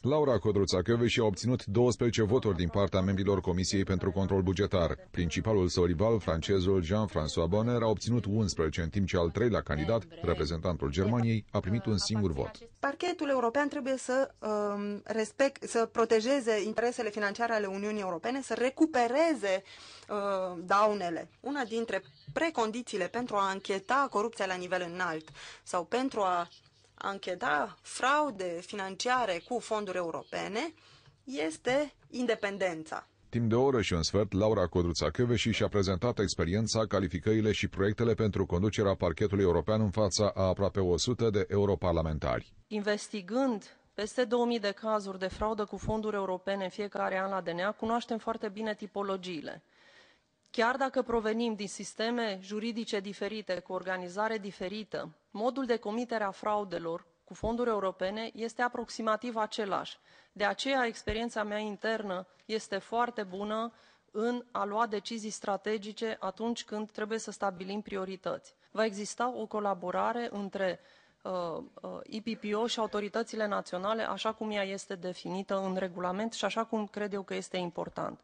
Laura Codruța și a obținut 12 voturi din partea membrilor Comisiei pentru Control Bugetar. Principalul rival, francezul Jean-François Bonner, a obținut 11, în timp ce al treilea candidat, reprezentantul Germaniei, a primit un singur vot. Parchetul european trebuie să, um, respect, să protejeze interesele financiare ale Uniunii Europene, să recupereze uh, daunele. Una dintre precondițiile pentru a încheta corupția la nivel înalt sau pentru a ancheta fraude financiare cu fonduri europene este independența. Timp de o oră și un sfert, Laura Codruța și și-a prezentat experiența, calificările și proiectele pentru conducerea parchetului european în fața a aproape 100 de europarlamentari. Investigând peste 2000 de cazuri de fraudă cu fonduri europene în fiecare an la DNA, cunoaștem foarte bine tipologiile chiar dacă provenim din sisteme juridice diferite, cu organizare diferită, modul de comitere a fraudelor cu fonduri europene este aproximativ același. De aceea, experiența mea internă este foarte bună în a lua decizii strategice atunci când trebuie să stabilim priorități. Va exista o colaborare între uh, uh, IPPO și autoritățile naționale, așa cum ea este definită în regulament și așa cum cred eu că este important.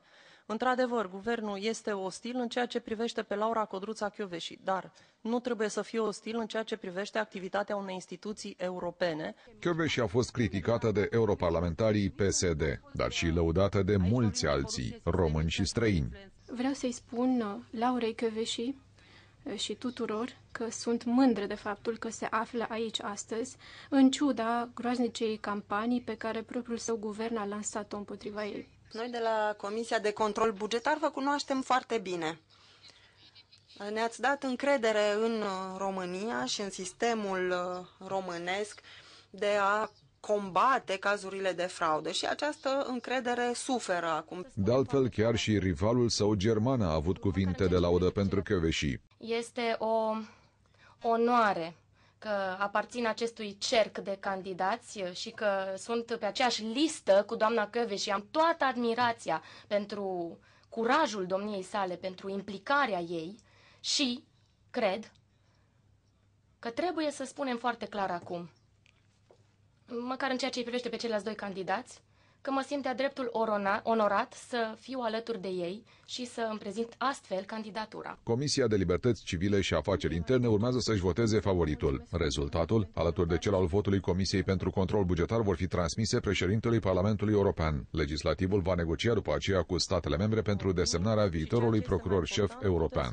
Într-adevăr, guvernul este ostil în ceea ce privește pe Laura Codruța Chioveși, dar nu trebuie să fie ostil în ceea ce privește activitatea unei instituții europene. Chioveși a fost criticată de europarlamentarii PSD, dar și lăudată de mulți alții, români și străini. Vreau să-i spun uh, Laurei Chioveși uh, și tuturor că sunt mândre de faptul că se află aici astăzi, în ciuda groaznicei campanii pe care propriul său guvern a lansat-o împotriva ei. Noi de la Comisia de Control Bugetar vă cunoaștem foarte bine. Ne-ați dat încredere în România și în sistemul uh, românesc de a combate cazurile de fraudă și această încredere suferă acum. De altfel, chiar și rivalul său german a avut cuvinte de laudă pentru Căveșii. Este o onoare că aparțin acestui cerc de candidați și că sunt pe aceeași listă cu doamna Căve și am toată admirația pentru curajul domniei sale, pentru implicarea ei și cred că trebuie să spunem foarte clar acum, măcar în ceea ce îi privește pe ceilalți doi candidați, că mă simt de-a dreptul orona, onorat să fiu alături de ei și să îmi prezint astfel candidatura. Comisia de Libertăți Civile și Afaceri Interne urmează să-și voteze favoritul. Rezultatul, alături de cel al votului Comisiei pentru Control Bugetar, vor fi transmise președintelui Parlamentului European. Legislativul va negocia după aceea cu statele membre pentru desemnarea viitorului procuror șef european.